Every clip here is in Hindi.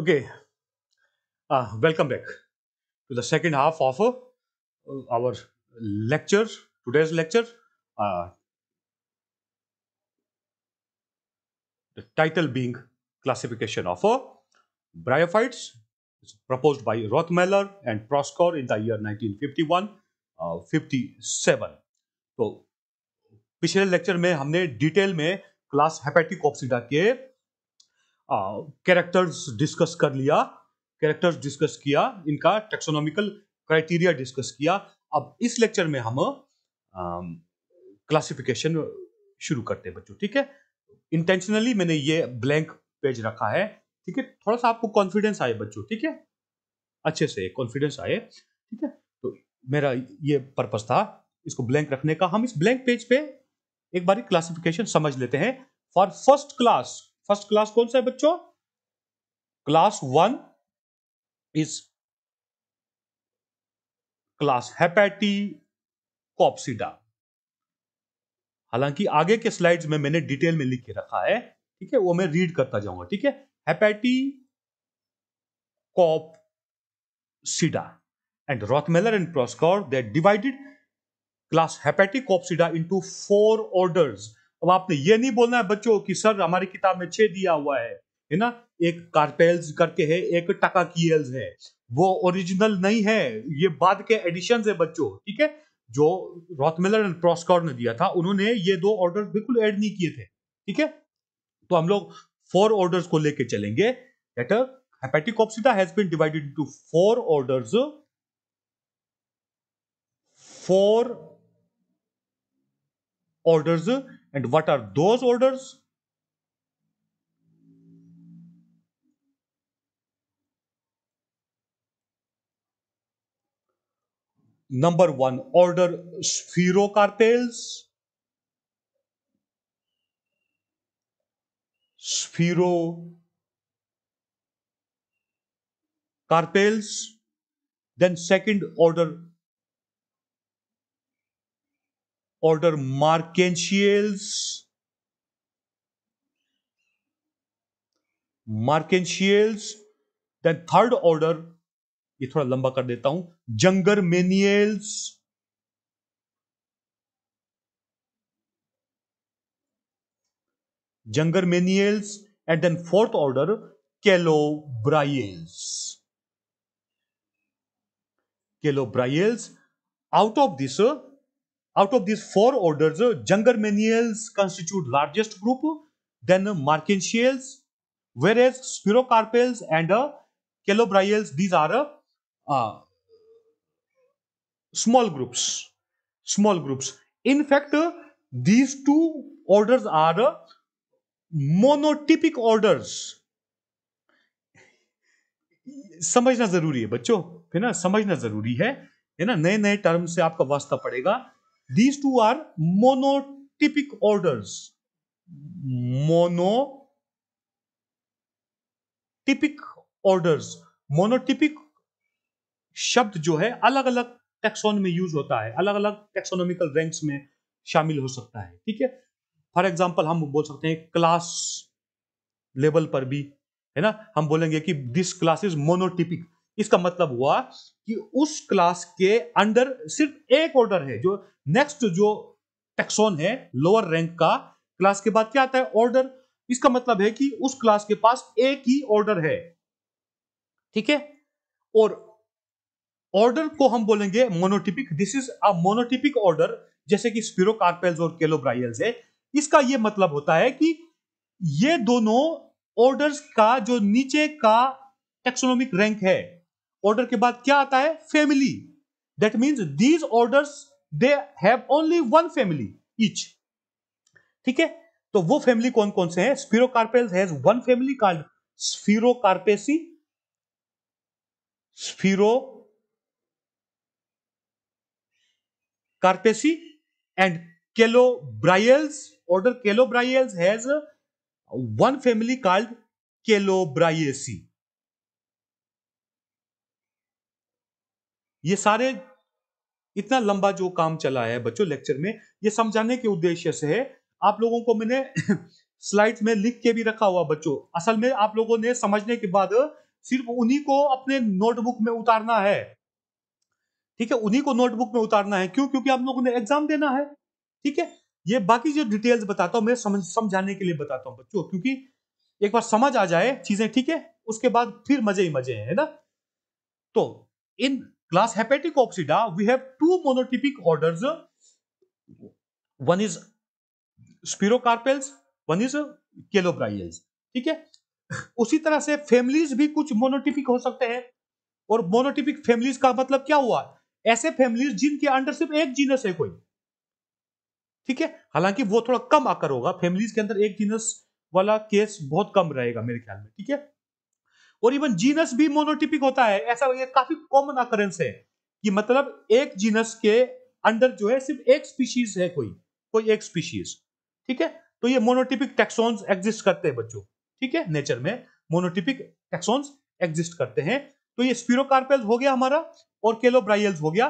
Okay, uh, welcome back to the second half of uh, our lecture, today's lecture. Uh, the title being Classification of Bryophytes, it's proposed by Rothmiller and Proskor in the year 1951-57. तो पिछले लेक्चर में हमने डिटेल में क्लास हेपेटिक ऑप्सिडा के कैरेक्टर्स डिस्कस कर लिया कैरेक्टर्स डिस्कस किया इनका टेक्सोनॉमिकल क्राइटेरिया डिस्कस किया अब इस लेक्चर में हम क्लासिफिकेशन शुरू करते हैं बच्चों ठीक है इंटेंशनली मैंने ये ब्लैंक पेज रखा है ठीक है थोड़ा सा आपको कॉन्फिडेंस आए बच्चों ठीक है अच्छे से कॉन्फिडेंस आए ठीक है तो मेरा ये पर्पज था इसको ब्लैंक रखने का हम इस ब्लैंक पेज पे एक बार क्लासिफिकेशन समझ लेते हैं for first class first class कौन सा है बच्चों class one is class Hepaticopsida हालांकि आगे के स्लाइड्स में मैंने डिटेल में लिख के रखा है ठीक है वो मैं रीड करता जाऊंगा ठीक है हेपेटी कॉप and Rothmaler and Proskauer they divided हैपैटी Hepaticopsida इनटू फोर ऑर्डर्स अब आपने ये नहीं बोलना है बच्चों कि सर हमारी किताब में छे दिया हुआ है है ना एक कार्पेल्स करके है एक टका कील्स है वो ओरिजिनल नहीं है ये बाद के एडिशन है बच्चों ठीक है जो रॉथमिलर एंड प्रोस्कॉर ने दिया था उन्होंने ये दो ऑर्डर बिल्कुल ऐड नहीं किए थे ठीक है तो हम लोग फोर ऑर्डर को लेके चलेंगे that has been divided into four orders four orders And what are those orders? Number one, order Sphero carpels. Then second order order Mercantils, Mercantils, then third order ये थोड़ा लंबा कर देता हूं Jungermanniales Jungermanniales and then fourth order calobriales calobriales out of this Out of these four orders, Jungermaniales constitute largest group, then Markensiales, whereas Spirocarpales and uh, Calobriales, these are uh, small groups. Small groups. In fact, these two orders are monotypic orders समझना जरूरी है बच्चों है ना समझना जरूरी है है ना नए नए टर्म से आपका वास्ता पड़ेगा these two are monotypic orders typic orders monotypic शब्द जो है अलग अलग टेक्सोन में यूज होता है अलग अलग टेक्सोनोमिकल रैंक्स में शामिल हो सकता है ठीक है फॉर एग्जाम्पल हम बोल सकते हैं क्लास लेवल पर भी है ना हम बोलेंगे कि दिस क्लास इज मोनोटिपिक इसका मतलब हुआ कि उस क्लास के अंडर सिर्फ एक ऑर्डर है जो नेक्स्ट जो टेक्सोन है लोअर रैंक का क्लास के बाद क्या आता है ऑर्डर इसका मतलब है कि उस क्लास के पास एक ही ऑर्डर है ठीक है और ऑर्डर को हम बोलेंगे monotypic this is a monotypic order जैसे कि कार्पेल्स और केलोब्राइल्स है इसका यह मतलब होता है कि ये दोनों ऑर्डर्स का जो नीचे का टेक्सोनोमिक रैंक है ऑर्डर के बाद क्या आता है family that means these order they have only one family each ठीक है तो वो फैमिली कौन कौन से हैं Sphaero has one family called Sphaerocarpaceae Sphaerocarpaceae and Calobryales order Calobryales has one family called Calobryaceae ये सारे इतना लंबा जो काम चला है बच्चों लेक्चर में ये समझाने के उद्देश्य से है आप लोगों को मैंने स्लाइड्स में लिख के भी रखा हुआ बच्चों असल में आप लोगों ने समझने के बाद सिर्फ उन्हीं को अपने नोटबुक में उतारना है ठीक है उन्हीं को नोटबुक में उतारना है क्यों क्योंकि आप लोगों ने एग्जाम देना है ठीक है ये बाकी जो डिटेल्स बताता हूं मैं समझ समझाने के लिए बताता हूं बच्चों क्योंकि एक बार समझ आ जाए चीजें ठीक है उसके बाद फिर मजे ही मजे हैं है ना तो इन Class oxida we have two monotypic orders. One is spirocarpels one is केलोब्राइल्स ठीक है उसी तरह से फैमिलीज भी कुछ मोनोटिपिक हो सकते हैं और मोनोटिपिक फैमिलीज का मतलब क्या हुआ ऐसे फैमिलीज जिनके अंडर सिर्फ एक जीनस है कोई ठीक है हालांकि वो थोड़ा कम आकर होगा फैमिलीज के अंदर एक जीनस वाला केस बहुत कम रहेगा मेरे ख्याल में ठीक है और इवन जीनस भी मोनोटिपिक होता है ऐसा ये काफी कॉमन अकरेंस है कि मतलब एक जीनस के अंडर जो है सिर्फ एक स्पीशीज है कोई कोई एक स्पीशीज ठीक है तो ये मोनोटिपिक टेक्सोन्स एग्जिस्ट करते हैं बच्चों ठीक है नेचर में मोनोटिपिक टेक्सोन्स एग्जिस्ट करते हैं तो ये स्पीरो हो गया हमारा और केलोब्राइल्स हो गया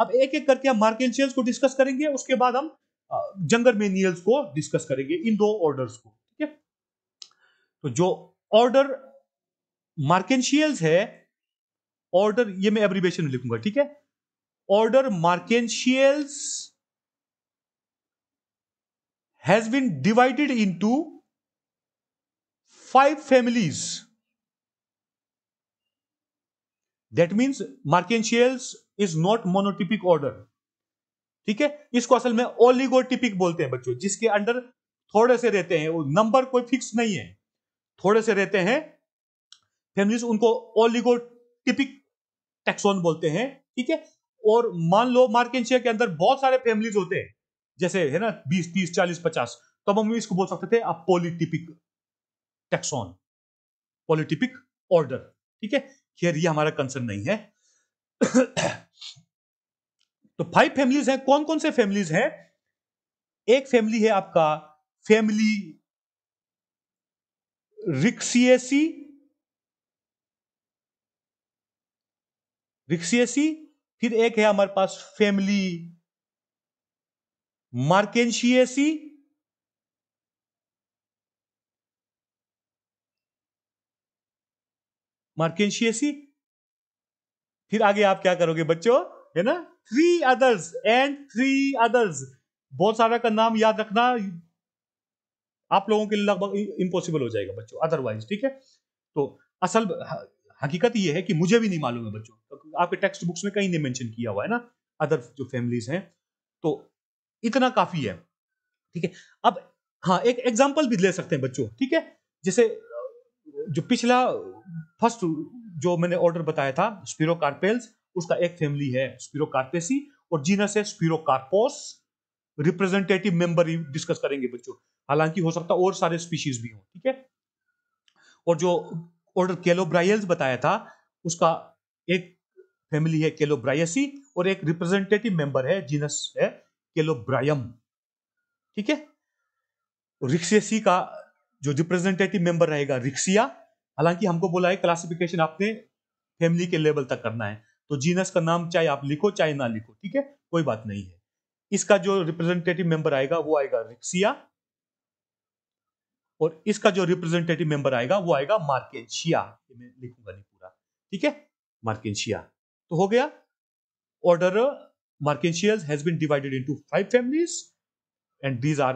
अब एक एक करके हम मार्केशियल्स को डिस्कस करेंगे उसके बाद हम जंगर मेनियल्स को डिस्कस करेंगे इन दो ऑर्डर्स को ठीक है तो जो ऑर्डर मार्केंशियल्स है ऑर्डर ये मैं एब्रीवेशन में लिखूंगा ठीक है order Marchantiales has been divided into five families that means Marchantiales is not monotypic order ठीक है इसको असल में ओलिगोटिपिक बोलते हैं बच्चों जिसके अंडर थोड़े से रहते हैं वो नंबर कोई फिक्स नहीं है थोड़े से रहते हैं फेमिनिस्ट उनको टिपिक टेक्सोन बोलते हैं ठीक है और मान लो मार्केशिया के अंदर बहुत सारे फैमिलीज होते हैं जैसे है ना बीस तीस चालीस पचास तो हम इसको बोल सकते थे आप पॉलिटिपिक टेक्सोन पॉलिटिपिक ऑर्डर ठीक है खैर ये हमारा कंसर्न नहीं है तो फाइव फैमिलीज हैं कौन कौन से फैमिलीज हैं एक फैमिली है आपका फैमिली रिक्सिएसी रिक्सियसी फिर एक है हमारे पास फैमिली मार्केशियसी मार्केशियसी फिर आगे आप क्या करोगे बच्चों है ना three others and three others बहुत सारा का नाम याद रखना आप लोगों के लिए लगभग इंपॉसिबल हो जाएगा बच्चों अदरवाइज ठीक है तो असल हकीकत ये है कि मुझे भी नहीं मालूम है बच्चों तो आपके टेक्स्ट बुक्स में कहीं नहीं मेंशन किया हुआ है ना अदर जो फैमिलीज हैं तो इतना काफी है ठीक है अब हाँ एक एग्जाम्पल भी ले सकते हैं बच्चों ठीक है जैसे जो पिछला फर्स्ट जो मैंने ऑर्डर बताया था स्पीरो उसका एक फैमिली है स्पीरो और जीनस है स्पीरो रिप्रेजेंटेटिव मेंबर डिस्कस करेंगे बच्चों हालांकि हो सकता है और सारे स्पीशीज भी हो ठीक है और जो ऑर्डर केलोब्राइल्स बताया था उसका एक फैमिली है केलोब्रायसी और एक रिप्रेजेंटेटिव मेंबर है जीनस है केलोब्रायम ठीक है रिक्सियसी का जो रिप्रेजेंटेटिव मेंबर रहेगा रिक्सिया हालांकि हमको बोला है क्लासिफिकेशन आपने फैमिली के लेवल तक करना है तो जीनस का नाम चाहे आप लिखो चाहे ना लिखो ठीक है कोई बात नहीं है इसका जो रिप्रेजेंटेटिव मेंबर आएगा वो आएगा रिक्सिया और इसका जो रिप्रेजेंटेटिव मेंबर आएगा वो आएगा मार्केशिया मैं लिखूंगा नहीं पूरा ठीक है मार्केशिया तो हो गया ऑर्डर मार्केशियल has been divided into five families and these are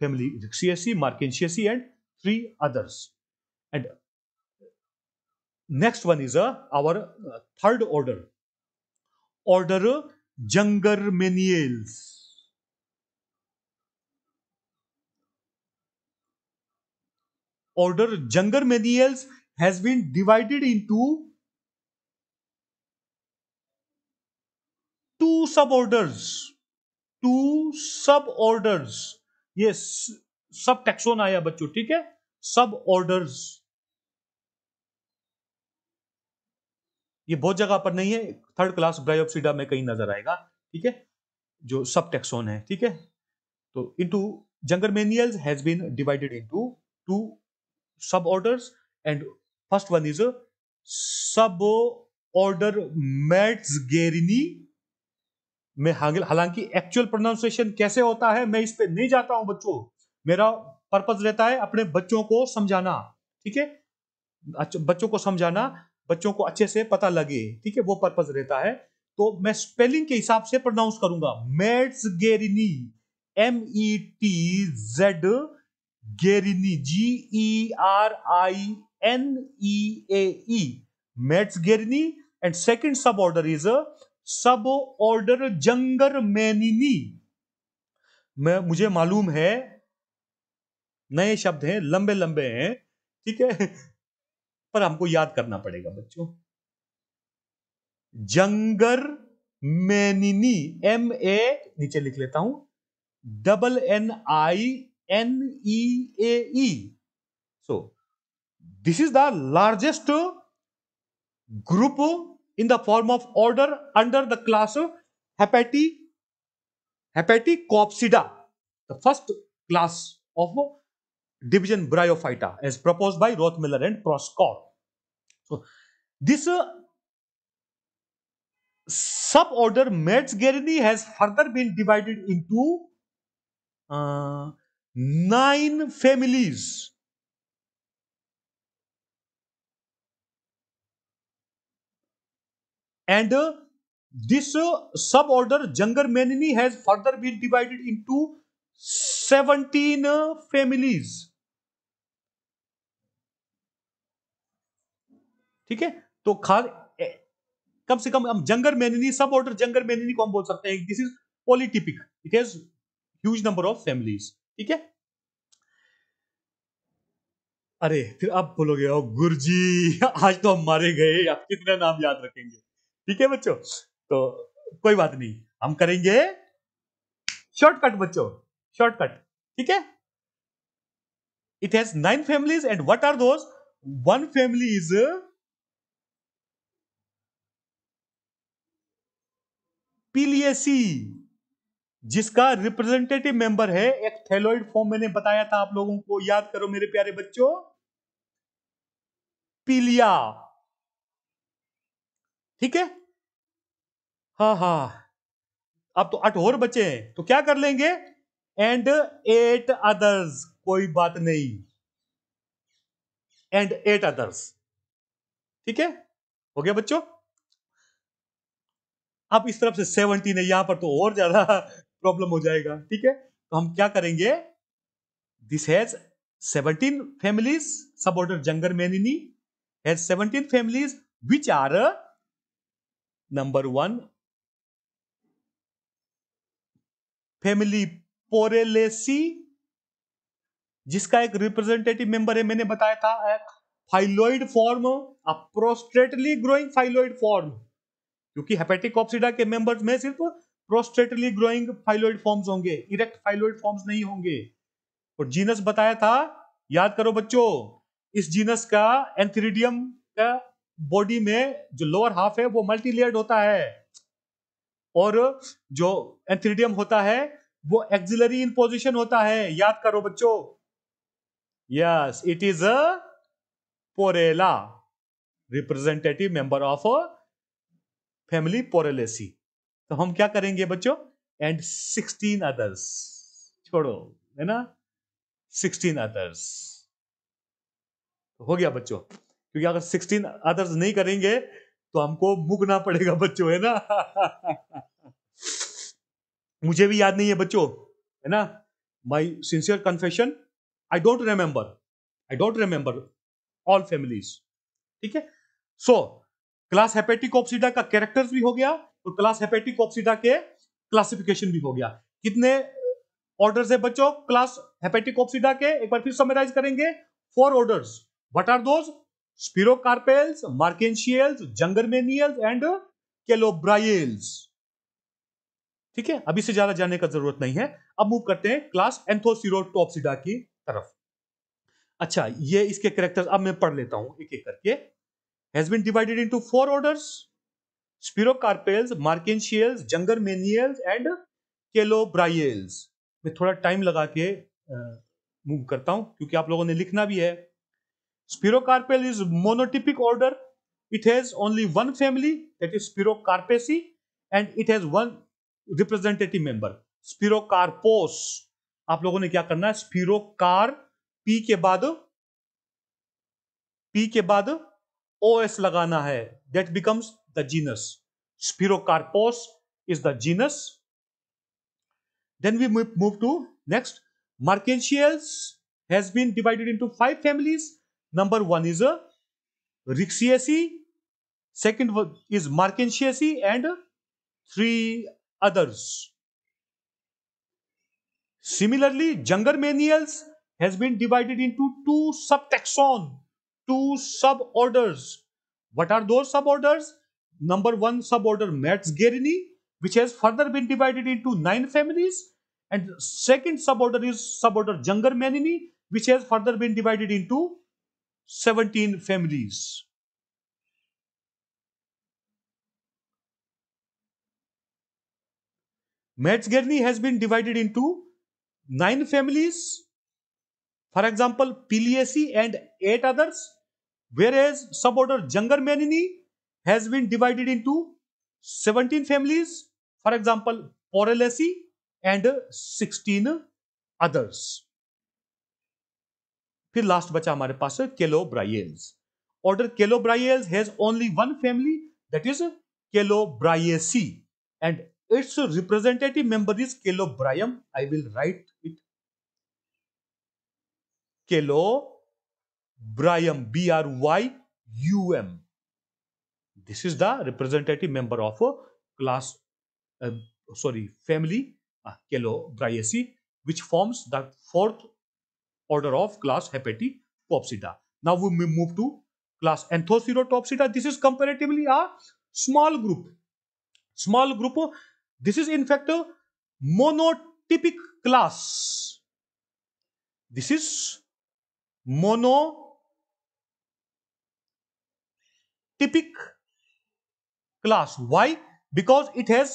family Ricciaceae Marchantiaceae and three others and next one is our third order order Jungermanniales order jungle medials has been divided into two suborders two suborders ये सब टेक्सोन आया बच्चों ठीक है सब ऑर्डर्स ये बहुत जगह पर नहीं है थर्ड क्लास ब्रायोपसीडा में कहीं नजर आएगा ठीक है जो सब टेक्सोन है ठीक है तो into Jungermanniales has been divided into two suborders and first one is a suborder Metzgerineae में हालांकि एक्चुअल प्रोनाउंसिएशन कैसे होता है मैं इस पे नहीं जाता हूं बच्चों मेरा पर्पज रहता है अपने बच्चों को समझाना ठीक है बच्चों को समझाना बच्चों को अच्छे से पता लगे ठीक है वो पर्पज रहता है तो मैं स्पेलिंग के हिसाब से प्रोनाउंस करूंगा gerineae M E T Z gerineae G E R I N E A E Metzgerineae and second suborder is suborder Jungermanniineae मैं मुझे मालूम है नए शब्द हैं लंबे लंबे हैं ठीक है पर हमको याद करना पड़ेगा बच्चों जंगर मैनिनी एम ए नीचे लिख लेता हूं double N I NEAE. So, this is the largest group in the form of order under the class Hepati, Hepaticopsida, the first class of division Bryophyta as proposed by Rothmiller and Proskor. So, this uh, suborder Metzgerini has further been divided into uh, nine families and uh, this uh, suborder jangarmenini has further been divided into 17 uh, families ठीक है तो खा कम से कम हम जंगर मैनिनी सब ऑर्डर जंगर मैनिनी को हम बोल सकते हैं this is polytypic it has huge number of families ठीक है अरे फिर आप बोलोगे ओ गुरुजी आज तो हम मारे गए आप कितने नाम याद रखेंगे ठीक है बच्चों तो कोई बात नहीं हम करेंगे शॉर्टकट बच्चों शॉर्टकट ठीक है it has nine families and what are those one family is a जिसका रिप्रेजेंटेटिव मेंबर है एक थैलोइड फॉर्म मैंने बताया था आप लोगों को याद करो मेरे प्यारे बच्चों पीलिया ठीक है हा हा अब तो आठ और बचे हैं तो क्या कर लेंगे एंड एट अदर्स कोई बात नहीं एंड एट अदर्स ठीक है हो गया बच्चों आप इस तरफ से सेवनटीन है यहां पर तो और ज्यादा प्रॉब्लम हो जाएगा ठीक है तो हम क्या करेंगे this has 17 families sub order jangarmanini has 17 families which are uh, number family Porellaceae जिसका एक रिप्रेजेंटेटिव मेंबर है मैंने बताया था phylloid form a prostrately growing phylloid form क्योंकि हेपेटिक ऑप्सिडा के मेंबर्स में सिर्फ प्रोस्टेटली ग्रोइंग फाइलोइड फॉर्म्स होंगे इरेक्ट फाइलोइड फॉर्म्स नहीं होंगे और जीनस बताया था याद करो बच्चों इस जीनस का एंथ्रीडियम का बॉडी में जो लोअर हाफ है वो मल्टीलेयर्ड होता है और जो एंथ्रीडियम होता है वो एक्सिलरी इन पोजिशन होता है याद करो बच्चों yes it is a Porella representative member of family Porellaceae तो हम क्या करेंगे बच्चों एंड सिक्सटीन अदर्स छोड़ो है ना सिक्सटीन अदर्स हो गया बच्चों क्योंकि अगर सिक्सटीन अदर्स नहीं करेंगे तो हमको मुकना पड़ेगा बच्चों है ना मुझे भी याद नहीं है बच्चों है ना my sincere confession I don't remember I don't remember all families ठीक है सो क्लास हेपेटिक ऑप्सीडा का कैरेक्टर्स भी हो गया तो क्लास हेपेटिक ऑक्सीडा के क्लासिफिकेशन भी हो गया कितने ऑर्डर है बच्चों क्लास हेपेटिक ऑक्सीडा के एक बार फिर समराइज करेंगे four order what are those Sphaerales Marchantiales Jungermanniales and Calobryales ठीक है अभी से ज्यादा जानने का जरूरत नहीं है अब मूव करते हैं क्लास एंथोसिरोक्सीडा की तरफ अच्छा ये इसके करेक्टर अब मैं पढ़ लेता हूं एक एक करके has been divided into four orders Sphaerocarpales Marchantiales Jungermanniales and Calobryales मैं थोड़ा टाइम लगा के मूव करता हूं क्योंकि आप लोगों ने लिखना भी है इज मोनोटिपिक ऑर्डर आप लोगों ने क्या करना है स्पीरोकार पी के बाद पी के बाद ओ एस लगाना है that becomes the genus. Spirocarpos is the genus. Then we move to next. Mercantils has been divided into five families. Number one is a uh, Rixiaceae, second is Mercantiliaceae, and three others. Similarly, Jungermanials has been divided into two subtaxon, two suborders. What are those suborders? number one suborder Metzgerini, which has further been divided into nine families. And second suborder is suborder Jungermaninae, which has further been divided into 17 families. Metzgerini has been divided into 9 families, for example, Piliaceae and 8 others, whereas suborder Jungermanini has been divided into 17 families, for example, Porelaceae and 16 others. फिर लास्ट बचा हमारे पास Calobryales order Calobryales has only one family that is Calobryaceae its representative member is Calobrium. I will write it Calobrium, B-R-Y-U-M. This is the representative member of a class, uh, sorry, family uh, which forms the fourth order of class Hepatitopsida. Now we move to class Anthocerotopsida. This is comparatively a small group. Small group. This is in fact a monotypic class. This is monotypic class why because it has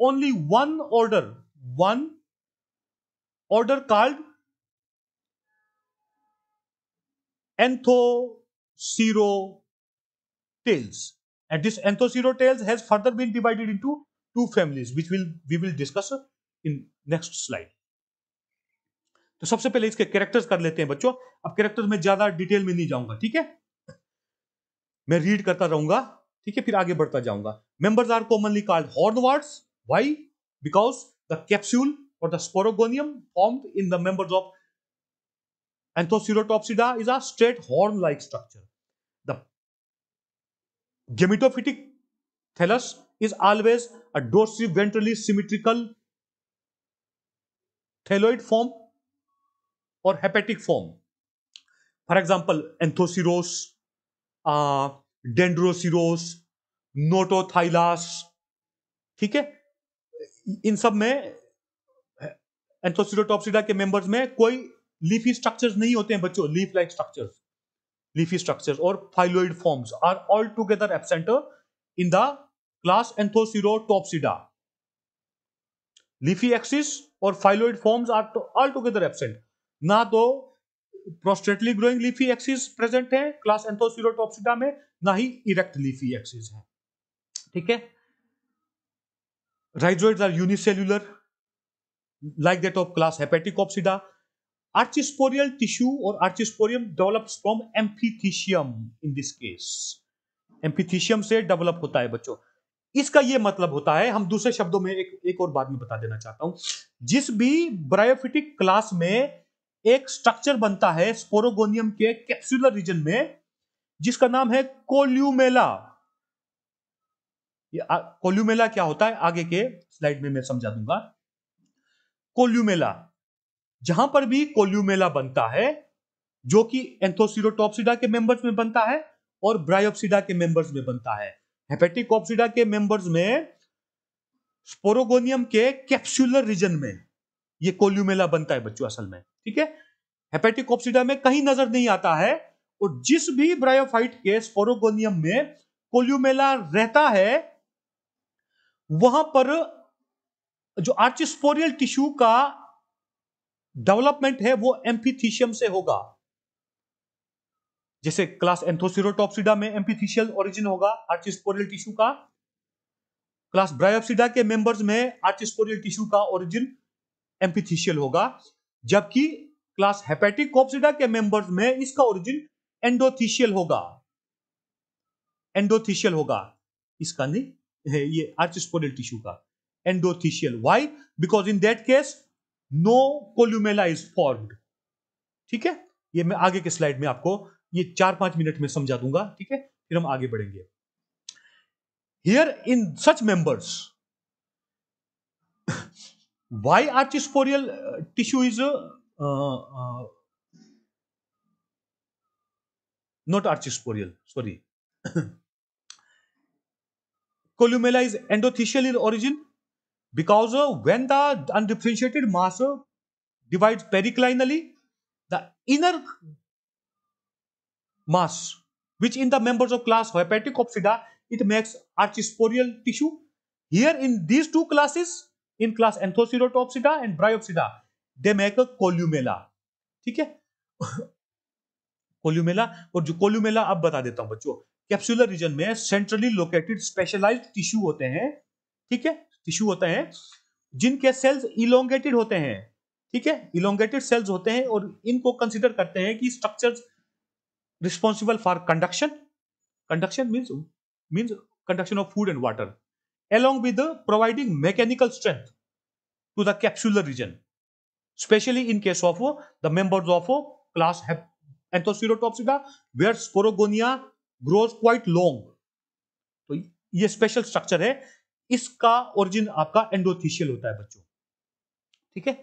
only one order one order called zero tails and this zero tails has further been divided into two families which will we will discuss in next slide तो सबसे पहले इसके कैरेक्टर्स कर लेते हैं बच्चों अब कैरेक्टर्स में ज्यादा डिटेल में नहीं जाऊंगा ठीक है मैं रीड करता रहूंगा ठीक है फिर आगे बढ़ता जाऊंगा members are commonly called hornworts why because the capsule और the sporogonium form in the members of Anthocerotopsida is a straight horn like structure the gametophytic thallus is always a dorsiventrally symmetrical thalloid form और hepatic form for example Anthoceros Dendroceros Notothylas ठीक है इन सब में एंथोसिडोटॉपसीडा के मेंबर्स में कोई लीफी स्ट्रक्चर्स नहीं होते हैं बच्चों leaf like structures leafy structures और phylloid forms are all together absent in the class Anthocerotopsida leafy axis और phylloid forms are all together absent ना तो prostrately growing leafy axis present है क्लास एंथोसीरोटॉप्सिडा में ना ही इरेक्ट लीफी एक्सिस है ठीक है rhizoids are unicellular like that of class Hepaticopsida archesporial tissue और archesporium develops from amphithecium in this case amphithecium से डेवलप होता है बच्चों इसका यह मतलब होता है हम दूसरे शब्दों में एक एक और बात में बता देना चाहता हूं जिस भी ब्रायोफिटिक क्लास में एक स्ट्रक्चर बनता है स्पोरोगोनियम के कैप्सुलर रीजन में जिसका नाम है कोल्यूमेला कोल्यूमेला क्या होता है आगे के स्लाइड में मैं समझा दूंगा कोल्यूमेला जहां पर भी कोल्यूमेला बनता है जो कि एंथोसिरोटोपसिडा के मेंबर्स में बनता है और ब्रायोप्सिडा के मेंबर्स में बनता है हेपेटिक ऑप्सिडा के मेंबर्स में स्पोरोगोनियम के कैप्सुलर रीजन में ये कोल्यूमेला बनता है बच्चों असल में ठीक है हेपेटिकोप्सिडा में कहीं नजर नहीं आता है और जिस भी ब्रायोफाइट के स्पोरोगोनियम में कोल्यूमेला रहता है वहां पर जो आर्चिस्पोरियल टिश्यू का डेवलपमेंट है वो एम्फीथीशियम से होगा जैसे क्लास एंथोसिरोटॉप्सिडा में एम्फीथीशियल ओरिजिन होगा आर्चिस्पोरियल टिश्यू का क्लास ब्रायोप्सिडा के मेंबर्स में आर्चिस्पोरियल टिश्यू का ओरिजिन एम्पीथीशियल होगा जबकि क्लास हेपेटिक कोप्सिडा के मेंबर्स में इसका ओरिजिन एंडोथीशियल होगा एंडोथीशियल होगा इसका नहीं ये आर्चस्पोरल टिश्यू का endothecial why because in that case no columella is formed ठीक है ये मैं आगे के स्लाइड में आपको ये चार पांच मिनट में समझा दूंगा ठीक है फिर हम आगे बढ़ेंगे here in such members why archisporial uh, tissue is a uh, uh, not archisporial sorry columella is endothelial in origin because uh, when the undifferentiated mass uh, divides periclinally the inner mass which in the members of class hepatic opsida it makes archisporial tissue here in these two classes in class Anthocerotopsida and Bryopsida they make a columella ठीक है कोल्यूमेला और जो कोल्यूमेला अब बता देता हूं बच्चों कैप्सुलर रीजन में सेंट्रली लोकेटेड स्पेशलाइज्ड टिश्यू होते हैं ठीक है टिश्यू होते हैं जिनके सेल्स इलोंगेटेड होते हैं ठीक है इलोंगेटेड सेल्स होते हैं और इनको कंसिडर करते हैं कि structures responsible for conduction conduction means means conduction of food and water along with the providing mechanical strength to the capsular region, especially in case of uh, the members of uh, class Anthoceratopsida, where sporogonia grows quite long. so ye special structure hai iska origin aapka endothelial hota hai bachcho theek hai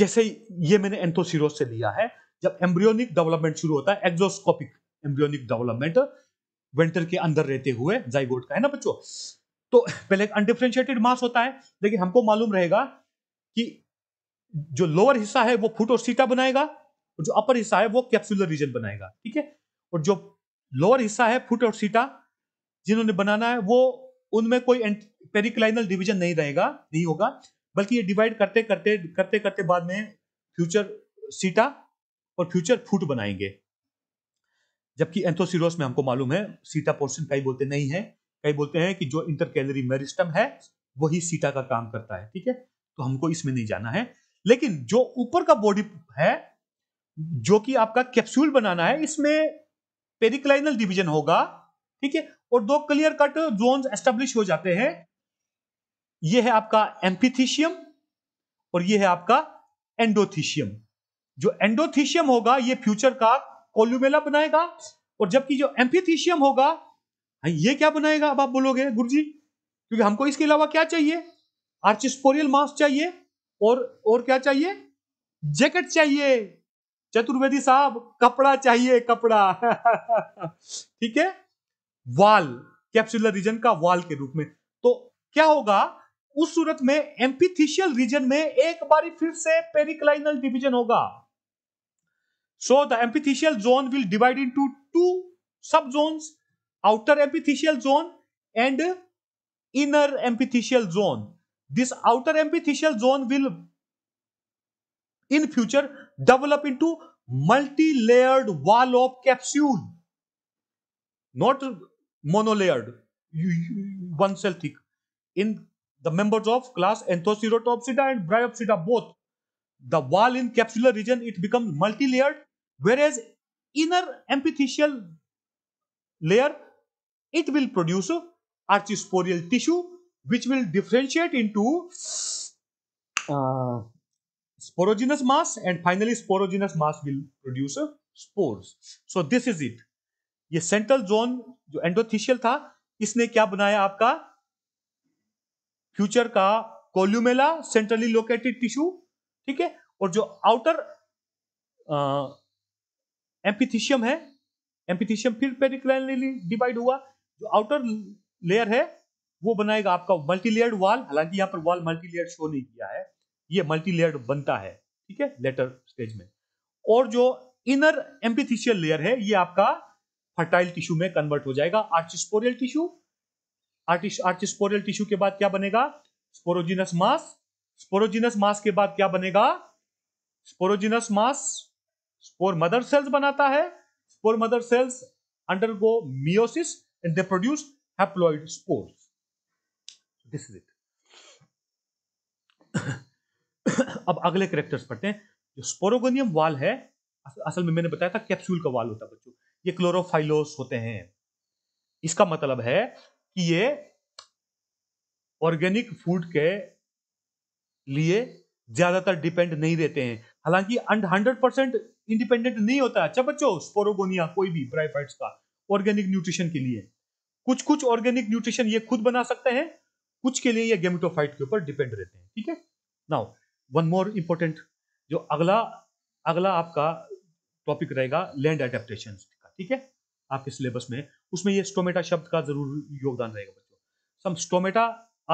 जैसे ये मैंने एंथोसीरोस से लिया है जब एम्ब्रियोनिक डेवलपमेंट शुरू होता है एक्जोस्कोपिक एम्ब्रियोनिक डेवलपमेंट विंटर के अंदर रहते हुए जाइगोट का है ना बच्चों तो पहले एक अनडिफ्रेंशिएटेड मास होता है लेकिन हमको मालूम रहेगा कि जो लोअर हिस्सा है वो फुट और सीटा बनाएगा और जो अपर हिस्सा है वो कैप्सुलर रीजन बनाएगा ठीक है और जो लोअर हिस्सा है फुट और सीटा जिन्होंने बनाना है वो उनमें कोई पेरिक्लाइनल डिवीजन नहीं रहेगा नहीं होगा बल्कि ये डिवाइड करते करते करते करते बाद में फ्यूचर सीटा और फ्यूचर फुट बनाएंगे जबकि एंथोसिरोस में हमको मालूम है सीटा पोर्शन कई बोलते नहीं है कई बोलते हैं कि जो इंटर कैलरी मेरिस्टम है वही सीटा का काम करता है ठीक है तो हमको इसमें नहीं जाना है लेकिन जो ऊपर का बॉडी है जो कि आपका कैप्सूल बनाना है इसमें पेरिक्लाइनल डिवीजन होगा ठीक है और दो क्लियर कट जोन एस्टेब्लिश हो जाते हैं यह है आपका एम्पीथीशियम और यह है आपका एंडोथीशियम जो एंडोथीशियम होगा ये फ्यूचर का कोल्यूमेला बनाएगा और जबकि जो एम्फीथीशियम होगा ये क्या बनाएगा अब आप बोलोगे गुरु जी क्योंकि हमको इसके अलावा क्या चाहिए आर्चिस्पोरियल मास चाहिए और और क्या चाहिए जैकेट चाहिए चतुर्वेदी साहब कपड़ा चाहिए कपड़ा ठीक है वाल कैप्सुलर रीजन का वाल के रूप में तो क्या होगा उस सूरत में एम्पीथिशियल रीजन में एक बारी फिर से पेरिक्लाइनल डिवीजन होगा So the epithelial zone will divide into two subzones, outer epithelial zone and inner epithelial zone. This outer epithelial zone will in future develop into multi-layered wall of capsule, not monolayered, one cell thick. In the members of class Enthoceratopsida and Bryopsida both, the wall in capsular region it becomes multi-layered whereas inner epithelial layer it will produce archisporial tissue which will differentiate into uh, sporogenous mass and finally sporogenous mass will produce spores so this is it ये सेंट्रल जोन जो एंडोथिशियल था इसने क्या बनाया आपका फ्यूचर का कोल्यूमेला सेंट्रली लोकेटेड टिश्यू ठीक है और जो आउटर एम्पीथिशियम है एम्पीथिशियम फिर पेरिक्लाइनली डिवाइड हुआ जो आउटर लेयर है वो बनाएगा आपका मल्टीलेयर्ड वॉल हालांकि यहां पर वॉल मल्टी शो नहीं किया है ये मल्टीलेयर्ड बनता है ठीक है लेटर स्टेज में और जो इनर एम्पीथिशियल लेयर है ये आपका फर्टाइल टिश्यू में कन्वर्ट हो जाएगा आर्चिस्पोरियल टिश्यू आर्चिस्पोरियल टिश्यू के बाद क्या बनेगा स्पोरोजिनस मास स्पोरोजिनस मास के बाद क्या बनेगा sporogenous mass spore mother cells बनाता है spore mother cells undergo meiosis and they produce haploid spore this is it अब अगले करेक्टर्स पढ़ते हैं जो स्पोरोगोनियम वाल है असल में मैंने बताया था कैप्सूल का वाल होता है बच्चों ये क्लोरोफाइलोस होते हैं इसका मतलब है कि ये ऑर्गेनिक फूड के लिए ज्यादातर डिपेंड नहीं रहते हैं हालांकि अंड हंड्रेड परसेंट इंडिपेंडेंट नहीं होता है अच्छा बच्चों स्पोरोगोनिया कोई भी ब्राइफाइट्स का ऑर्गेनिक न्यूट्रिशन के लिए कुछ कुछ ऑर्गेनिक न्यूट्रिशन ये खुद बना सकते हैं कुछ के लिए ये गेमिटोफाइट के ऊपर डिपेंड रहते हैं ठीक है नाउ वन मोर इंपॉर्टेंट जो अगला अगला आपका टॉपिक रहेगा लैंड एडेप्टेशन का ठीक है आपके सिलेबस में उसमें ये स्टोमेटा शब्द का जरूर योगदान रहेगा बच्चों some stomata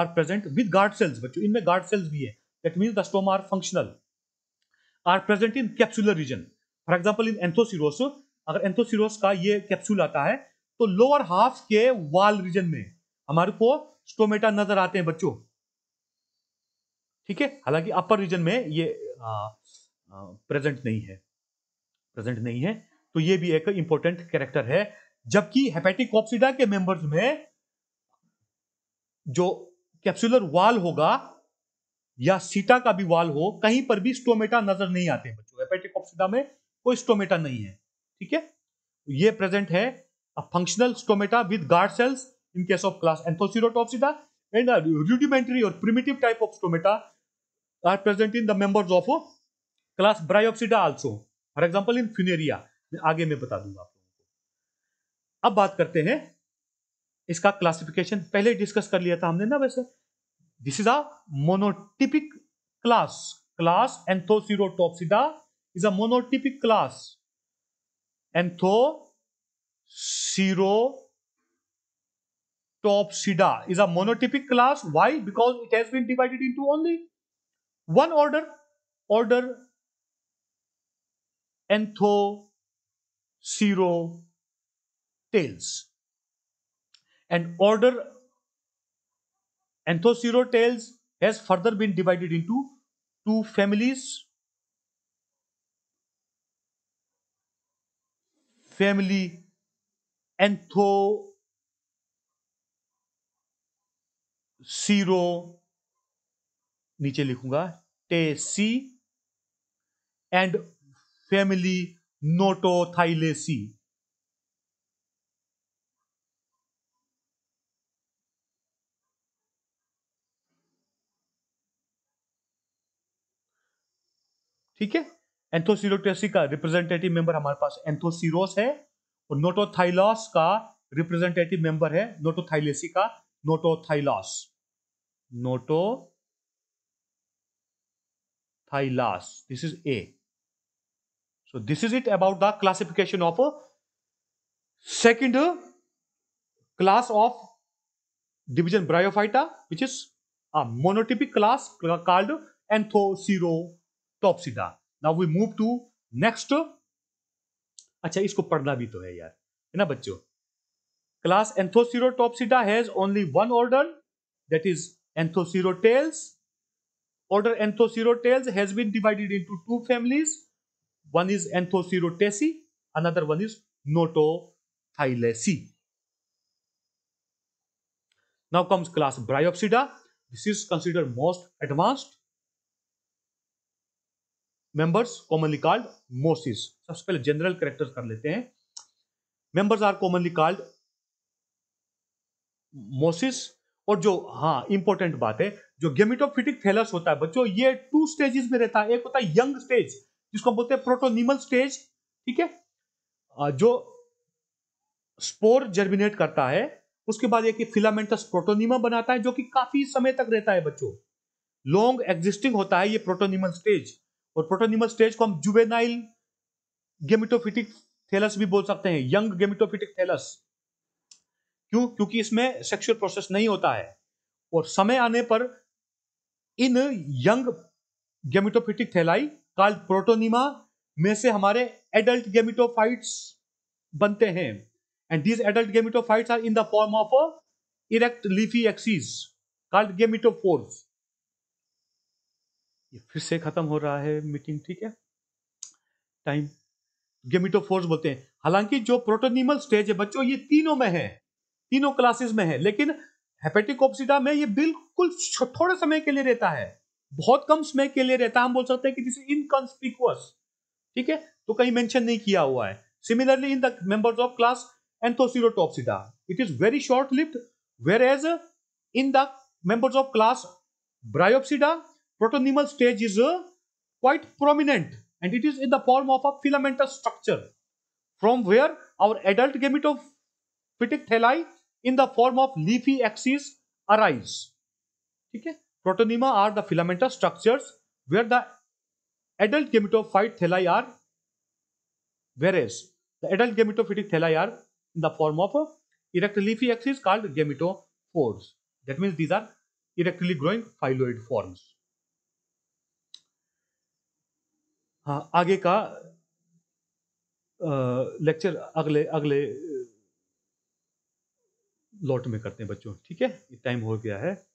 are present with guard cells बच्चों इनमें गार्ड सेल्स भी है that means the stoma are functional are present in capsular region for example in Anthoceros अगर एंथोसिरोस का ये कैप्सूल आता है तो लोअर हाफ के वाल रीजन में हमारे को स्टोमेटा नजर आते हैं बच्चों ठीक है हालांकि अपर रीजन में ये प्रेजेंट नहीं है प्रेजेंट नहीं है तो ये भी एक इंपॉर्टेंट कैरेक्टर है जबकि हेपेटिक कॉप्सिडा के मेंबर्स में जो कैप्सुलर वाल होगा या सीटा का भी वाल हो कहीं पर भी स्टोमेटा नजर नहीं आते बच्चों एपेटिकॉप्सिडा में कोई स्टोमेटा नहीं है ठीक है ये प्रेजेंट है functional stomata with guard cells in case of class Anthocerotopsida and rudimentary और primitive type of stomata are present in the members of class class also for example in Funaria Funeria. मैं आगे में बता दूंगा आप लोगों को अब बात करते हैं इसका क्लासिफिकेशन पहले डिस्कस कर लिया था हमने ना वैसे This is a monotypic class. Class Enthocerotopsida is a monotypic class. Enthocerotopsida is a monotypic class. Why? Because it has been divided into only one order. Order Enthocerotales. And order Anthocerotales has further been divided into two families. Family Anthocero नीचे लिखूंगा टेसी एंड फैमिली नोटोथाइलेसी ठीक है एंथोसिरोटेसी का रिप्रेजेंटेटिव मेंबर हमारे पास एंथोसिरोस है और नोटोथाइलॉस का रिप्रेजेंटेटिव मेंबर है नोटोथाइलेसी का Notothylas Notothylas this is a so this is it about the classification of second class of division Bryophyta which is a monotypic class called Anthocerotopsida सीधा now we move to next अच्छा इसको पढ़ना भी तो है यार है ना बच्चों class Anthocerotopsida has only one order that is Anthocerotales order Anthocerotales has been divided into two families one is Anthocerotaceae another one is Notothylaceae now comes class Bryopsida this is consider most advanced members commonly called mosses सबसे पहले जनरल करेक्टर कर लेते हैं members are commonly called mosses और जो हाँ इंपॉर्टेंट बात है जो गेमिटोफिटिक थैलस होता है बच्चों ये टू स्टेजेस में रहता है एक होता है यंग स्टेज जिसको हम बोलते हैं प्रोटोनिमल स्टेज ठीक है जो स्पोर जर्मिनेट करता है उसके बाद एक फिलामेंटस प्रोटोनिमा बनाता है जो कि काफी समय तक रहता है बच्चों लॉन्ग एग्जिस्टिंग होता है ये प्रोटोनिमल स्टेज और प्रोटोनिमल स्टेज को हम जुबेनाइल गेमिटोफिटिक थेलस भी बोल सकते हैं यंग गेमिटोफिटिक थेलस क्यों क्योंकि इसमें सेक्सुअल प्रोसेस नहीं होता है और समय आने पर इन young gametophytic thalli called protonema में से हमारे एडल्ट गेमिटोफाइट्स बनते हैं and these adult gametophytes are in the form of erect leafy axes called gametophores ये फिर से ख़त्म हो रहा है मीटिंग ठीक है टाइम गेमिटोफोर्स बोलते हैं हालांकि जो प्रोटोनिमल स्टेज है बच्चों ये तीनों में है तीनों क्लासेस में है लेकिन हेपेटिकोपसिडा में ये बिल्कुल थोड़े समय के लिए रहता है बहुत कम समय के लिए रहता है हम बोल सकते हैं कि दिस इनकॉन्स्पिकुअस ठीक है तो कहीं मेंशन नहीं किया हुआ है similarly in the members of class Anthocerotopsida it is very short lived whereas in the members of class Bryopsida Protonymal stage is uh, quite prominent and it is in the form of a filamentous structure from where our adult gametophytic thalli in the form of leafy axes arise. Okay? Protonema are the filamentous structures where the adult gametophyte thalli are whereas the adult gametophytic thalli are in the form of a erect leafy axis called gametophores. That means these are erectly growing phylloid forms. हाँ आगे का लेक्चर अगले अगले लॉट में करते हैं बच्चों ठीक है टाइम हो गया है